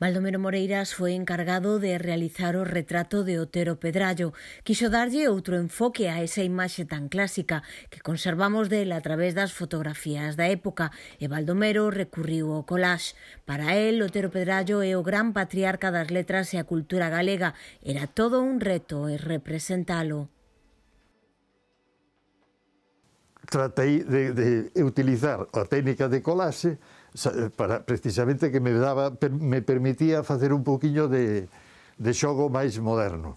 Baldomero Moreiras foi encargado de realizar o retrato de Otero Pedrallo. Quixo darlle outro enfoque a esa imaxe tan clásica que conservamos del a través das fotografías da época e Baldomero recurriu ao collage. Para el, Otero Pedrallo é o gran patriarca das letras e a cultura galega. Era todo un reto e representalo. Tratei de, de utilizar a técnica de collage Eh, para precisamente que me daba me permitía facer un pouquiño de, de xogo máis moderno.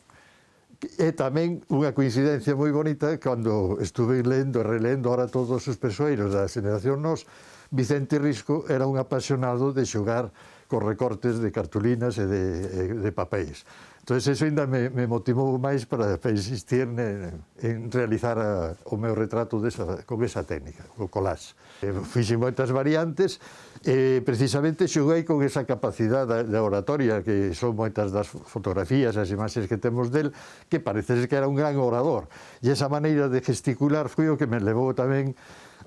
E tamén unha coincidencia moi bonita cando estuve lendo e relendo ahora todos os persoeiros da generación nos, Vicente Risco era un apasionado de xogar con recortes de cartulinas e de, de papéis. Entón, eso ainda me, me motivou máis para insistir en, en realizar a, o meu retrato desa, con esa técnica, o collage. Eh, Fixi moitas variantes e precisamente xoguei con esa capacidade da, oratoria que son moitas das fotografías, as imaxes que temos del, que parece que era un gran orador. E esa maneira de gesticular foi o que me levou tamén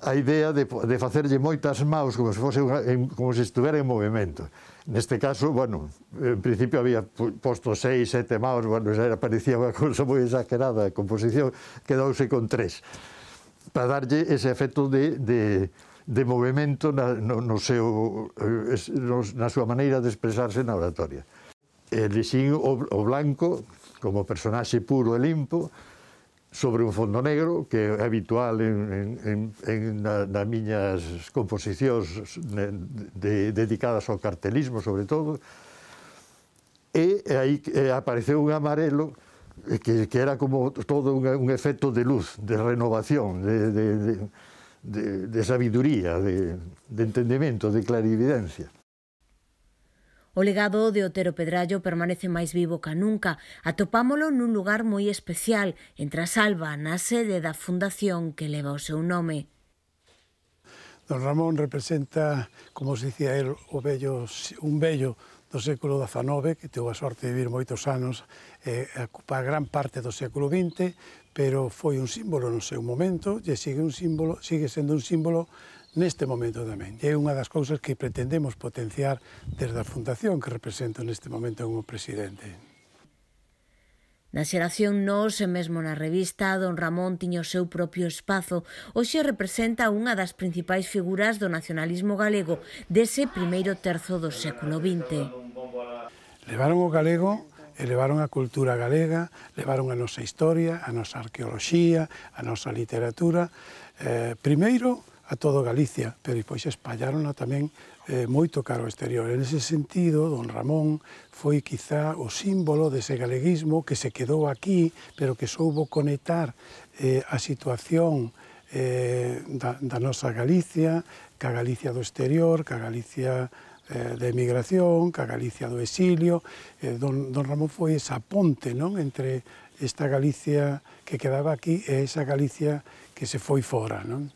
a idea de, de facerlle moitas maus como se, fose unha, como se estuvera en movimento. Neste caso, bueno, en principio había posto seis, sete maus, bueno, xa era, parecía unha cousa moi exagerada a composición, quedouse con tres, para darlle ese efecto de, de, de movimento na, no, no seu, eh, no, na súa maneira de expresarse na oratoria. Elixín o, o blanco como personaxe puro e limpo, sobre un fondo negro que é habitual en, en, en en na, na miñas composicións de, de, dedicadas ao cartelismo sobre todo e aí apareceu un amarelo que, que era como todo un, un efecto de luz, de renovación, de, de, de, de, de sabiduría, de, de entendimento, de clarividencia. O legado de Otero Pedrallo permanece máis vivo ca nunca. Atopámolo nun lugar moi especial, entre a Salva, na sede da fundación que leva o seu nome. Don Ramón representa, como se dicía el, o bello, un bello do século XIX, que teu a sorte de vivir moitos anos, eh, ocupa gran parte do século XX, pero foi un símbolo no seu momento, e sigue, un símbolo, sigue sendo un símbolo neste momento tamén. é unha das cousas que pretendemos potenciar desde a fundación que represento neste momento como presidente. Na xeración Nos e mesmo na revista, don Ramón tiña o seu propio espazo. Hoxe representa unha das principais figuras do nacionalismo galego dese primeiro terzo do século XX. Levaron o galego elevaron a cultura galega, levaron a nosa historia, a nosa arqueoloxía, a nosa literatura. Eh, primeiro, a todo Galicia, pero pois espallárona tamén eh, moito caro exterior. En ese sentido, don Ramón foi quizá o símbolo dese galeguismo que se quedou aquí, pero que soubo conectar eh, a situación eh, da, da nosa Galicia, ca Galicia do exterior, ca Galicia eh, de emigración, ca Galicia do exilio. Eh, don, don Ramón foi esa ponte non entre esta Galicia que quedaba aquí e esa Galicia que se foi fora. Non?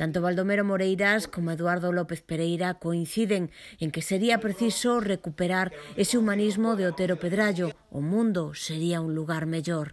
Tanto Baldomero Moreiras como Eduardo López Pereira coinciden en que sería preciso recuperar ese humanismo de Otero Pedrallo. O mundo sería un lugar mayor.